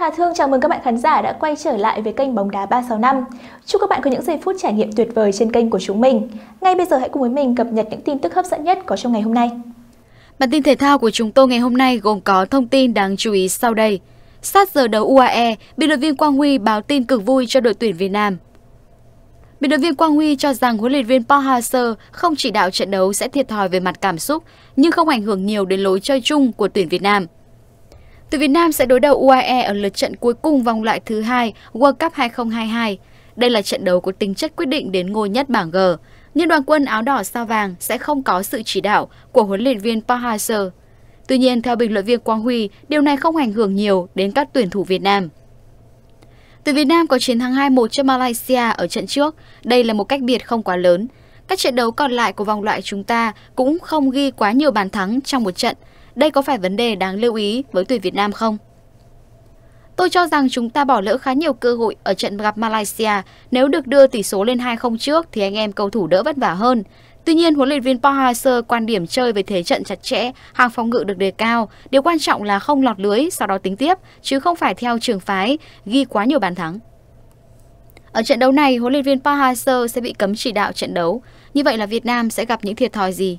Hà Thương chào mừng các bạn khán giả đã quay trở lại với kênh Bóng đá 365. Chúc các bạn có những giây phút trải nghiệm tuyệt vời trên kênh của chúng mình. Ngay bây giờ hãy cùng với mình cập nhật những tin tức hấp dẫn nhất có trong ngày hôm nay. Bản tin thể thao của chúng tôi ngày hôm nay gồm có thông tin đáng chú ý sau đây. Sát giờ đấu UAE, biên đội viên Quang Huy báo tin cực vui cho đội tuyển Việt Nam. Biên đội viên Quang Huy cho rằng huấn luyện viên Park Hang-seo không chỉ đạo trận đấu sẽ thiệt thòi về mặt cảm xúc, nhưng không ảnh hưởng nhiều đến lối chơi chung của tuyển Việt Nam. Tuyển Việt Nam sẽ đối đầu UAE ở lượt trận cuối cùng vòng loại thứ hai World Cup 2022. Đây là trận đấu có tính chất quyết định đến ngôi nhất bảng G. Nhưng đoàn quân áo đỏ sao vàng sẽ không có sự chỉ đạo của huấn luyện viên Park Hang-seo. Tuy nhiên, theo bình luận viên Quang Huy, điều này không ảnh hưởng nhiều đến các tuyển thủ Việt Nam. Tuyển Việt Nam có chiến thắng 2-1 cho Malaysia ở trận trước. Đây là một cách biệt không quá lớn. Các trận đấu còn lại của vòng loại chúng ta cũng không ghi quá nhiều bàn thắng trong một trận – đây có phải vấn đề đáng lưu ý với tuyển Việt Nam không? Tôi cho rằng chúng ta bỏ lỡ khá nhiều cơ hội ở trận gặp Malaysia. Nếu được đưa tỷ số lên 2-0 trước thì anh em cầu thủ đỡ vất vả hơn. Tuy nhiên, huấn luyện viên Park quan điểm chơi về thế trận chặt chẽ, hàng phòng ngự được đề cao. Điều quan trọng là không lọt lưới, sau đó tính tiếp, chứ không phải theo trường phái, ghi quá nhiều bàn thắng. Ở trận đấu này, huấn luyện viên Park sẽ bị cấm chỉ đạo trận đấu. Như vậy là Việt Nam sẽ gặp những thiệt thòi gì?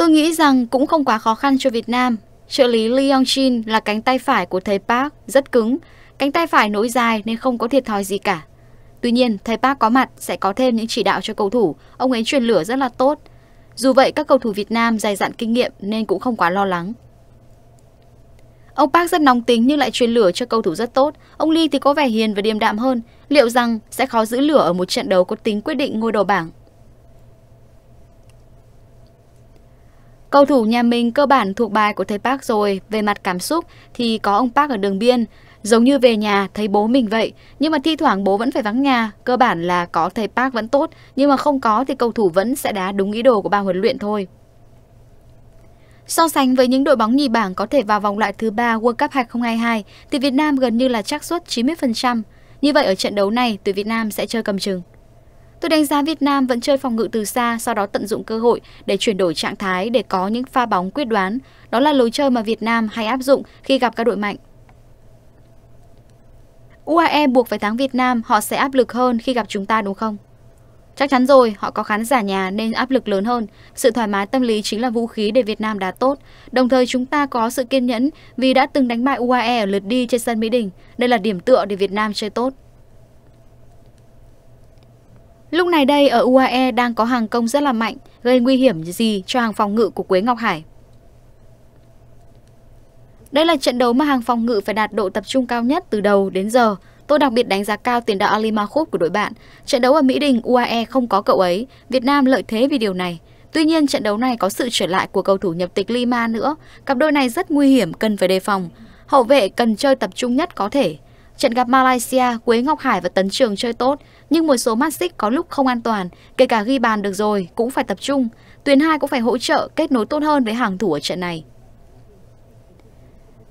Tôi nghĩ rằng cũng không quá khó khăn cho Việt Nam. Trợ lý Leon Yong là cánh tay phải của thầy Park, rất cứng. Cánh tay phải nối dài nên không có thiệt thòi gì cả. Tuy nhiên, thầy Park có mặt sẽ có thêm những chỉ đạo cho cầu thủ. Ông ấy truyền lửa rất là tốt. Dù vậy, các cầu thủ Việt Nam dày dặn kinh nghiệm nên cũng không quá lo lắng. Ông Park rất nóng tính nhưng lại truyền lửa cho cầu thủ rất tốt. Ông Lee thì có vẻ hiền và điềm đạm hơn. Liệu rằng sẽ khó giữ lửa ở một trận đấu có tính quyết định ngôi đầu bảng? Cầu thủ nhà mình cơ bản thuộc bài của thầy Park rồi, về mặt cảm xúc thì có ông Park ở đường biên, giống như về nhà thấy bố mình vậy, nhưng mà thi thoảng bố vẫn phải vắng nhà, cơ bản là có thầy Park vẫn tốt, nhưng mà không có thì cầu thủ vẫn sẽ đá đúng ý đồ của ban huấn luyện thôi. So sánh với những đội bóng nhì bảng có thể vào vòng loại thứ 3 World Cup 2022 thì Việt Nam gần như là chắc suất 90%. Như vậy ở trận đấu này, tuyển Việt Nam sẽ chơi cầm chừng. Tôi đánh giá Việt Nam vẫn chơi phòng ngự từ xa, sau đó tận dụng cơ hội để chuyển đổi trạng thái để có những pha bóng quyết đoán. Đó là lối chơi mà Việt Nam hay áp dụng khi gặp các đội mạnh. UAE buộc phải thắng Việt Nam, họ sẽ áp lực hơn khi gặp chúng ta đúng không? Chắc chắn rồi, họ có khán giả nhà nên áp lực lớn hơn. Sự thoải mái tâm lý chính là vũ khí để Việt Nam đá tốt. Đồng thời chúng ta có sự kiên nhẫn vì đã từng đánh bại UAE ở lượt đi trên sân Mỹ Đình. Đây là điểm tựa để Việt Nam chơi tốt. Lúc này đây ở UAE đang có hàng công rất là mạnh, gây nguy hiểm gì cho hàng phòng ngự của Quế Ngọc Hải. Đây là trận đấu mà hàng phòng ngự phải đạt độ tập trung cao nhất từ đầu đến giờ. Tôi đặc biệt đánh giá cao tiền đạo Ali Mahmoud của đội bạn. Trận đấu ở Mỹ Đình, UAE không có cậu ấy. Việt Nam lợi thế vì điều này. Tuy nhiên, trận đấu này có sự trở lại của cầu thủ nhập tịch Lima nữa. Cặp đôi này rất nguy hiểm, cần phải đề phòng. Hậu vệ cần chơi tập trung nhất có thể. Trận gặp Malaysia, Quế Ngọc Hải và Tấn Trường chơi tốt, nhưng một số mắt xích có lúc không an toàn, kể cả ghi bàn được rồi cũng phải tập trung. Tuyến 2 cũng phải hỗ trợ kết nối tốt hơn với hàng thủ ở trận này.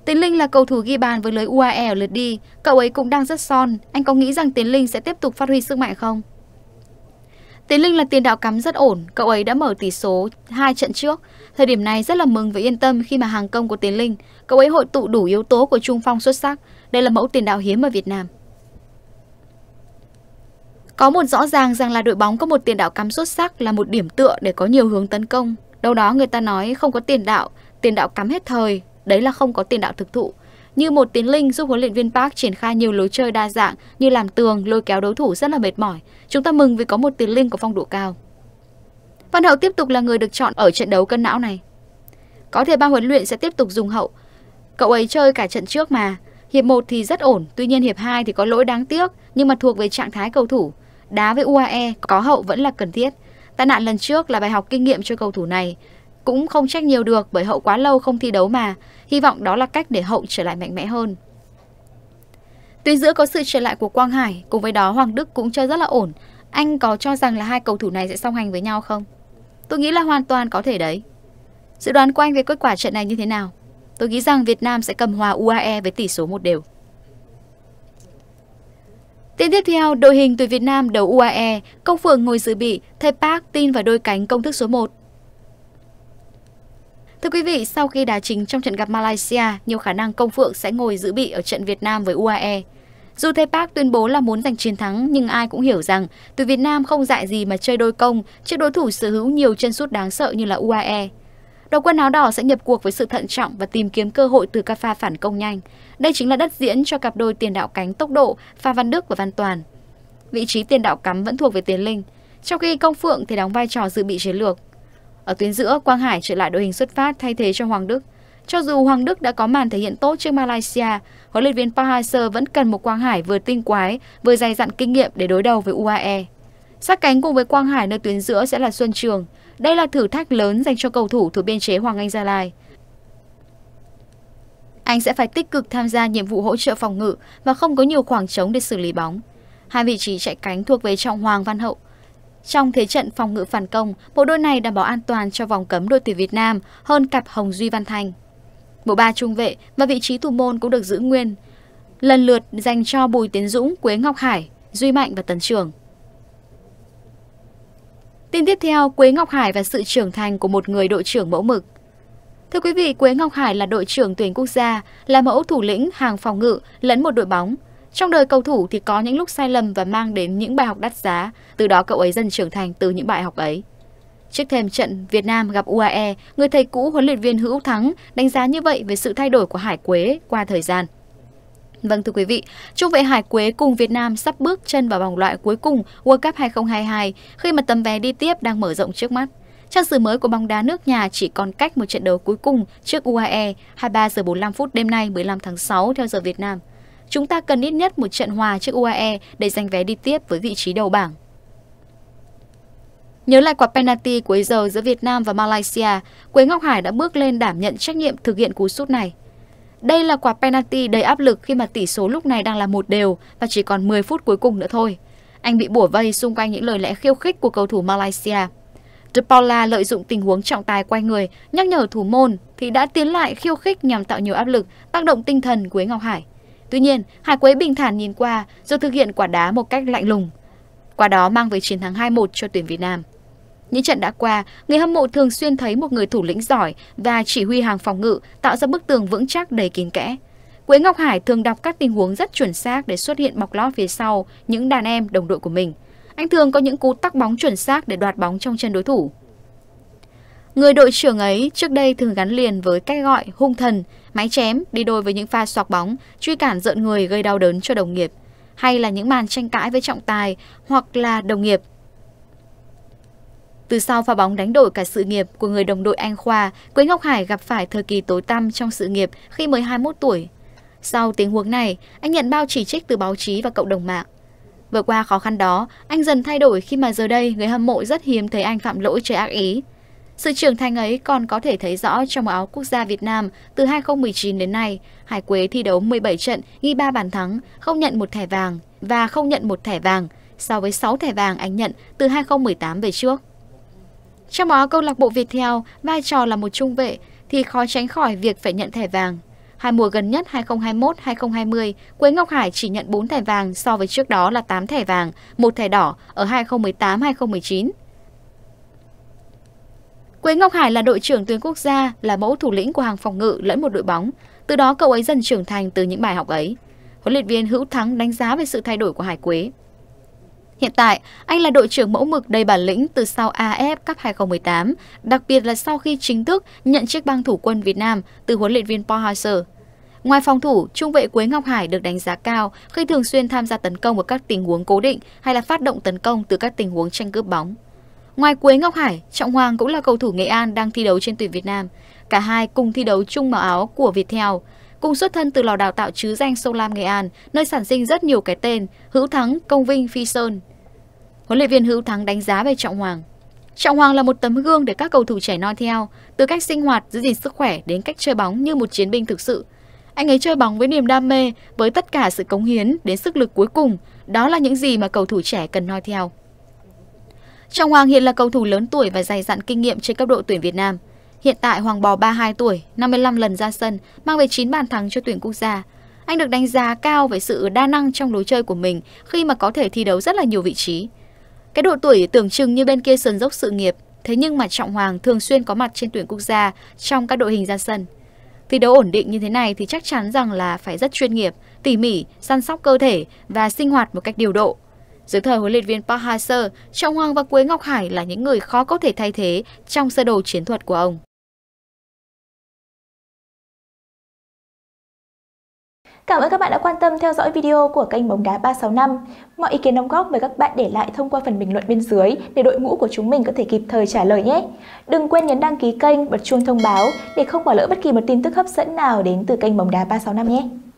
Tiến Linh là cầu thủ ghi bàn với lưới UAE ở lượt đi, cậu ấy cũng đang rất son. Anh có nghĩ rằng Tiến Linh sẽ tiếp tục phát huy sức mạnh không? Tiến Linh là tiền đạo cắm rất ổn, cậu ấy đã mở tỷ số hai trận trước. Thời điểm này rất là mừng và yên tâm khi mà hàng công của Tiến Linh, cậu ấy hội tụ đủ yếu tố của trung phong xuất sắc. Đây là mẫu tiền đạo hiếm ở Việt Nam. Có một rõ ràng rằng là đội bóng có một tiền đạo cắm xuất sắc là một điểm tựa để có nhiều hướng tấn công. Đâu đó người ta nói không có tiền đạo, tiền đạo cắm hết thời, đấy là không có tiền đạo thực thụ. Như một tiến linh giúp huấn luyện viên Park triển khai nhiều lối chơi đa dạng như làm tường, lôi kéo đối thủ rất là mệt mỏi. Chúng ta mừng vì có một tiến linh có phong độ cao. Văn Hậu tiếp tục là người được chọn ở trận đấu cân não này. Có thể ban huấn luyện sẽ tiếp tục dùng Hậu. Cậu ấy chơi cả trận trước mà. Hiệp 1 thì rất ổn, tuy nhiên hiệp 2 thì có lỗi đáng tiếc, nhưng mà thuộc về trạng thái cầu thủ. Đá với UAE có Hậu vẫn là cần thiết. Tai nạn lần trước là bài học kinh nghiệm cho cầu thủ này. Cũng không trách nhiều được bởi hậu quá lâu không thi đấu mà, hy vọng đó là cách để hậu trở lại mạnh mẽ hơn. Tuy giữa có sự trở lại của Quang Hải, cùng với đó Hoàng Đức cũng chơi rất là ổn. Anh có cho rằng là hai cầu thủ này sẽ song hành với nhau không? Tôi nghĩ là hoàn toàn có thể đấy. Dự đoán của anh về kết quả trận này như thế nào? Tôi nghĩ rằng Việt Nam sẽ cầm hòa UAE với tỷ số một đều. Tiến tiếp theo, đội hình tuyển Việt Nam đấu UAE, Công Phượng ngồi dự bị, thay Park tin vào đôi cánh công thức số 1, Thưa quý vị, sau khi đá chính trong trận gặp Malaysia, nhiều khả năng Công Phượng sẽ ngồi giữ bị ở trận Việt Nam với UAE. Dù thầy Park tuyên bố là muốn giành chiến thắng, nhưng ai cũng hiểu rằng tuyển Việt Nam không dại gì mà chơi đôi công trước đối thủ sở hữu nhiều chân sút đáng sợ như là UAE. Đội quân áo đỏ sẽ nhập cuộc với sự thận trọng và tìm kiếm cơ hội từ các pha phản công nhanh. Đây chính là đất diễn cho cặp đôi tiền đạo cánh tốc độ Pha Văn Đức và Văn Toàn. Vị trí tiền đạo cắm vẫn thuộc về Tiến Linh, trong khi Công Phượng thì đóng vai trò dự bị chiến lược. Ở tuyến giữa, Quang Hải trở lại đội hình xuất phát thay thế cho Hoàng Đức. Cho dù Hoàng Đức đã có màn thể hiện tốt trước Malaysia, huấn luyện viên Park hang vẫn cần một Quang Hải vừa tinh quái, vừa dày dặn kinh nghiệm để đối đầu với UAE. Sát cánh cùng với Quang Hải nơi tuyến giữa sẽ là Xuân Trường. Đây là thử thách lớn dành cho cầu thủ thuộc biên chế Hoàng Anh Gia Lai. Anh sẽ phải tích cực tham gia nhiệm vụ hỗ trợ phòng ngự và không có nhiều khoảng trống để xử lý bóng. Hai vị trí chạy cánh thuộc về Trọng Hoàng Văn Hậu – trong thế trận phòng ngự phản công, bộ đôi này đảm bảo an toàn cho vòng cấm đội tuyển Việt Nam hơn cặp Hồng Duy Văn Thanh Bộ ba trung vệ và vị trí thủ môn cũng được giữ nguyên, lần lượt dành cho Bùi Tiến Dũng, Quế Ngọc Hải, Duy Mạnh và Tấn Trường. Tin tiếp theo, Quế Ngọc Hải và sự trưởng thành của một người đội trưởng mẫu mực. Thưa quý vị, Quế Ngọc Hải là đội trưởng tuyển quốc gia, là mẫu thủ lĩnh hàng phòng ngự lẫn một đội bóng – trong đời cầu thủ thì có những lúc sai lầm và mang đến những bài học đắt giá, từ đó cậu ấy dần trưởng thành từ những bài học ấy. Trước thêm trận Việt Nam gặp UAE, người thầy cũ huấn luyện viên Hữu Thắng đánh giá như vậy về sự thay đổi của Hải Quế qua thời gian. Vâng thưa quý vị, trung vệ Hải Quế cùng Việt Nam sắp bước chân vào vòng loại cuối cùng World Cup 2022 khi mà tấm vé đi tiếp đang mở rộng trước mắt. Trang sử mới của bóng đá nước nhà chỉ còn cách một trận đấu cuối cùng trước UAE 23 giờ 45 phút đêm nay 15 tháng 6 theo giờ Việt Nam. Chúng ta cần ít nhất một trận hòa trước UAE để giành vé đi tiếp với vị trí đầu bảng. Nhớ lại quả penalty cuối giờ giữa Việt Nam và Malaysia, Quế Ngọc Hải đã bước lên đảm nhận trách nhiệm thực hiện cú sút này. Đây là quả penalty đầy áp lực khi mà tỷ số lúc này đang là một đều và chỉ còn 10 phút cuối cùng nữa thôi. Anh bị bủa vây xung quanh những lời lẽ khiêu khích của cầu thủ Malaysia. De Paula lợi dụng tình huống trọng tài quay người, nhắc nhở thủ môn thì đã tiến lại khiêu khích nhằm tạo nhiều áp lực, tác động tinh thần Quế Ngọc Hải. Tuy nhiên, Hải Quế bình thản nhìn qua rồi thực hiện quả đá một cách lạnh lùng. Quả đó mang về chiến thắng 2-1 cho tuyển Việt Nam. Những trận đã qua, người hâm mộ thường xuyên thấy một người thủ lĩnh giỏi và chỉ huy hàng phòng ngự tạo ra bức tường vững chắc đầy kín kẽ. Quế Ngọc Hải thường đọc các tình huống rất chuẩn xác để xuất hiện bọc lót phía sau những đàn em đồng đội của mình. Anh thường có những cú tắc bóng chuẩn xác để đoạt bóng trong chân đối thủ. Người đội trưởng ấy trước đây thường gắn liền với cách gọi hung thần, máy chém đi đôi với những pha xoạc bóng, truy cản giận người gây đau đớn cho đồng nghiệp, hay là những màn tranh cãi với trọng tài hoặc là đồng nghiệp. Từ sau pha bóng đánh đổi cả sự nghiệp của người đồng đội Anh Khoa, Quế Ngọc Hải gặp phải thời kỳ tối tăm trong sự nghiệp khi mới 21 tuổi. Sau tình huống này, anh nhận bao chỉ trích từ báo chí và cộng đồng mạng. Vượt qua khó khăn đó, anh dần thay đổi khi mà giờ đây người hâm mộ rất hiếm thấy anh phạm lỗi chơi ác ý. Sự trưởng thành ấy còn có thể thấy rõ trong áo quốc gia Việt Nam từ 2019 đến nay. Hải Quế thi đấu 17 trận, ghi 3 bàn thắng, không nhận một thẻ vàng và không nhận một thẻ vàng so với 6 thẻ vàng anh nhận từ 2018 về trước. Trong áo câu lạc bộ Việt Theo, vai trò là một trung vệ thì khó tránh khỏi việc phải nhận thẻ vàng. Hai mùa gần nhất 2021-2020, Quế Ngọc Hải chỉ nhận 4 thẻ vàng so với trước đó là 8 thẻ vàng, một thẻ đỏ ở 2018-2019. Quế Ngọc Hải là đội trưởng tuyến quốc gia, là mẫu thủ lĩnh của hàng phòng ngự lẫn một đội bóng. Từ đó cậu ấy dần trưởng thành từ những bài học ấy. Huấn luyện viên Hữu Thắng đánh giá về sự thay đổi của Hải Quế. Hiện tại, anh là đội trưởng mẫu mực đầy bản lĩnh từ sau AF Cup 2018, đặc biệt là sau khi chính thức nhận chiếc băng thủ quân Việt Nam từ huấn luyện viên Paul Hauser. Ngoài phòng thủ, trung vệ Quế Ngọc Hải được đánh giá cao khi thường xuyên tham gia tấn công ở các tình huống cố định hay là phát động tấn công từ các tình huống tranh cướp bóng. Ngoài Quế Ngọc Hải, Trọng Hoàng cũng là cầu thủ Nghệ An đang thi đấu trên tuyển Việt Nam. Cả hai cùng thi đấu chung màu áo của Viettel, cùng xuất thân từ lò đào tạo chứ danh Sông Lam Nghệ An, nơi sản sinh rất nhiều cái tên Hữu Thắng, Công Vinh, Phi Sơn. Huấn luyện viên Hữu Thắng đánh giá về Trọng Hoàng. Trọng Hoàng là một tấm gương để các cầu thủ trẻ noi theo, từ cách sinh hoạt, giữ gìn sức khỏe đến cách chơi bóng như một chiến binh thực sự. Anh ấy chơi bóng với niềm đam mê, với tất cả sự cống hiến đến sức lực cuối cùng, đó là những gì mà cầu thủ trẻ cần noi theo. Trọng Hoàng hiện là cầu thủ lớn tuổi và dày dặn kinh nghiệm trên cấp độ tuyển Việt Nam. Hiện tại Hoàng Bò 32 tuổi, 55 lần ra sân, mang về 9 bàn thắng cho tuyển quốc gia. Anh được đánh giá cao về sự đa năng trong lối chơi của mình khi mà có thể thi đấu rất là nhiều vị trí. Cái độ tuổi tưởng chừng như bên kia sườn dốc sự nghiệp, thế nhưng mà Trọng Hoàng thường xuyên có mặt trên tuyển quốc gia trong các đội hình ra sân. Thi đấu ổn định như thế này thì chắc chắn rằng là phải rất chuyên nghiệp, tỉ mỉ, săn sóc cơ thể và sinh hoạt một cách điều độ. Dưới thời huấn luyện viên Park Hang-seo, Trọng Hoàng và Quế Ngọc Hải là những người khó có thể thay thế trong sơ đồ chiến thuật của ông. Cảm ơn các bạn đã quan tâm theo dõi video của kênh Bóng đá 365. Mọi ý kiến đóng góp mời các bạn để lại thông qua phần bình luận bên dưới để đội ngũ của chúng mình có thể kịp thời trả lời nhé. Đừng quên nhấn đăng ký kênh, bật chuông thông báo để không bỏ lỡ bất kỳ một tin tức hấp dẫn nào đến từ kênh Bóng đá 365 nhé.